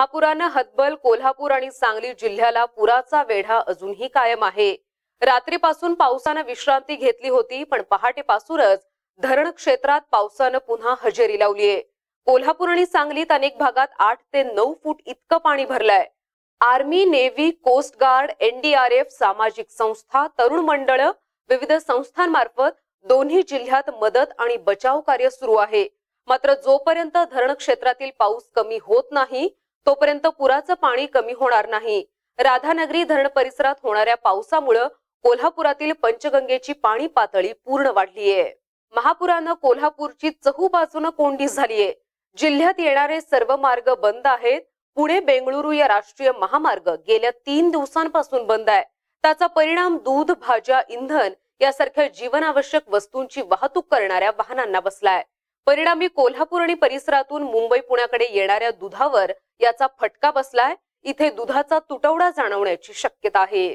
महापुरानं हतबल कोल्हापूर आणि सांगली जिल्ह्याला पुराचा वेढा अजूनही कायम आहे रात्रीपासून पावसानं विश्रांती घेतली होती पण पहाटेपासूनच धरण क्षेत्रात पावसानं पुन्हा हजेरी लावलीये कोल्हापूर आणि सांगलीत अनेक भागात आठ ते नऊ फूट इतकं पाणी भरलंय army navy coast guard NDRF सामाजिक संस्था तरुण मंडळ विविध संस्थांमार्फत दोन्ही जिल्ह्यात मदत आणि बचाव कार्य सुरू आहे मात्र जोपर्यंत धरण क्षेत्रातील पाऊस कमी होत नाही तोपर्यंत पुराचं पाणी कमी होणार नाही राधानगरी धरण परिसरात होणाऱ्या पावसामुळे कोल्हापुरातील पंचगंगेची पाणी पातळी पूर्ण वाढलीये महापुरानं कोल्हापूरची चहू बाजूनं कोंडी झालीये जिल्ह्यात येणारे सर्व मार्ग बंद आहेत पुणे बेंगळुरू या राष्ट्रीय महामार्ग गेल्या तीन दिवसांपासून बंद आहे त्याचा परिणाम दूध भाज्या इंधन यासारख्या जीवनावश्यक वस्तूंची वाहतूक करणाऱ्या वाहनांना बसलाय परिणामी कोल्हापूर आणि परिसरातून मुंबई पुण्याकडे येणाऱ्या दुधावर याचा फटका बसलाय इथे दुधाचा तुटवडा जाणवण्याची शक्यता आहे